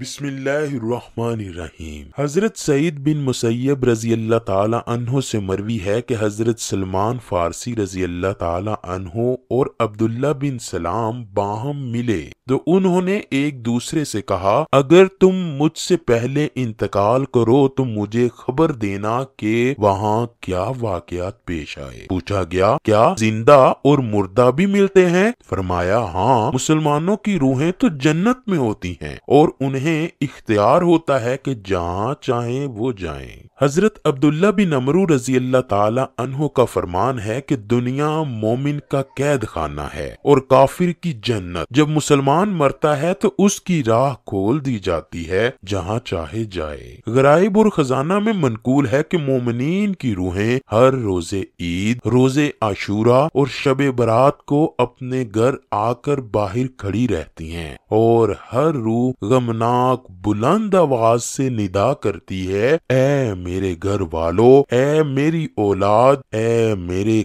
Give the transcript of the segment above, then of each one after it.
बिस्मिल्लाहिर्रहमानिर्रहीम हज़रत सईद बिन मुसैब रज़ी अल्लाह ताला अनहो से मरवी है कि हज़रत सलमान फ़ारसी रज़ी अल्लाह ताला अनहो और अब्दुल्ला बिन सलाम बाहम मिले तो उन्होंने एक दूसरे से कहा अगर तुम मुझसे पहले इंतकाल करो तो मुझे खबर देना के वहाँ क्या वाकयात पेश आए पूछा गया क्या जिंदा और मुर्दा भी मिलते हैं फरमाया हाँ मुसलमानों की रूहें तो जन्नत में होती हैं और उन्हें उन्हें इख्तियार होता है कि जहाँ चाहे वो जाए हजरत अब्दुल्ला बिन अमरू रजी अल्लाह तला का फरमान है कि दुनिया मोमिन का कैद खाना है और काफिर की जन्नत जब मुसलमान मरता है तो उसकी राह खोल दी जाती है जहाँ चाहे जाए गराइब और खजाना में मनकूल है कि मोमिन की रूहें हर रोजे ईद रोजे आशूरा और शब बरात को अपने घर आकर बाहर खड़ी रहती हैं और हर रूह गमना नाक बुलंद आवाज से निदा करती है ऐ मेरे घर वालों ऐ मेरी औलाद ऐ मेरे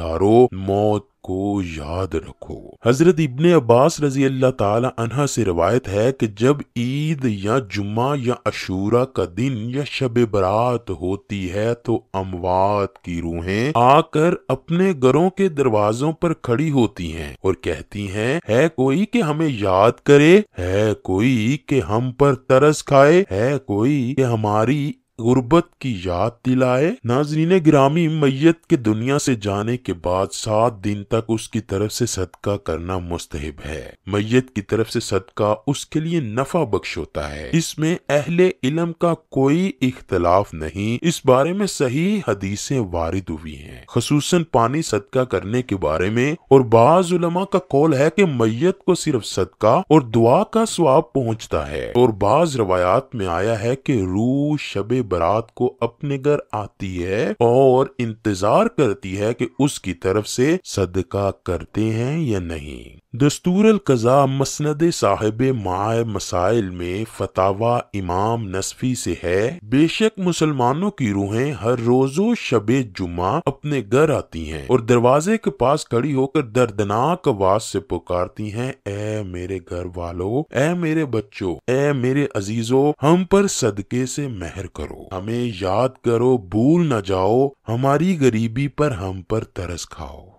धारो मौत को याद रखो हजरत इबन अब्बास रजी अल्लाह तला से रवायत है कि जब ईद या जुम्मा या अशूरा का दिन या शब बरात होती है तो अमवात की रूहें आकर अपने घरों के दरवाजों पर खड़ी होती हैं और कहती हैं है कोई कि हमें याद करे है कोई कि हम पर तरस खाए है कोई कि हमारी गुर्बत की याद दिलाए नाजरीन ग्रामी मैयत के दुनिया से जाने के बाद सात दिन तक उसकी तरफ से सदका करना मुस्तहब है मैयत की तरफ से सदका उसके लिए नफा बख्श होता है इसमें अहले इलम का कोई इख्तलाफ नहीं इस बारे में सही हदीसें वारिद हुई हैं खसूस पानी सदका करने के बारे में और बाज उलमा का कौल है की मैयत को सिर्फ सदका और दुआ का स्वाब पहुँचता है और बाज रवायात में आया है की रू शबे बारात को अपने घर आती है और इंतजार करती है कि उसकी तरफ से सदका करते हैं या नहीं दस्तूर कज़ा मसनद साहिब माय मसाइल में फतावा इमाम नसफी से है बेशक मुसलमानों की रूहें हर रोजो शब जुमा अपने घर आती हैं और दरवाजे के पास खड़ी होकर दर्दनाक आवाज से पुकारती हैं ऐ मेरे घर वालों ऐ मेरे बच्चों ऐ मेरे अजीजों हम पर सदके से मेहर करो करो हमें याद करो भूल न जाओ हमारी गरीबी पर हम पर तरस खाओ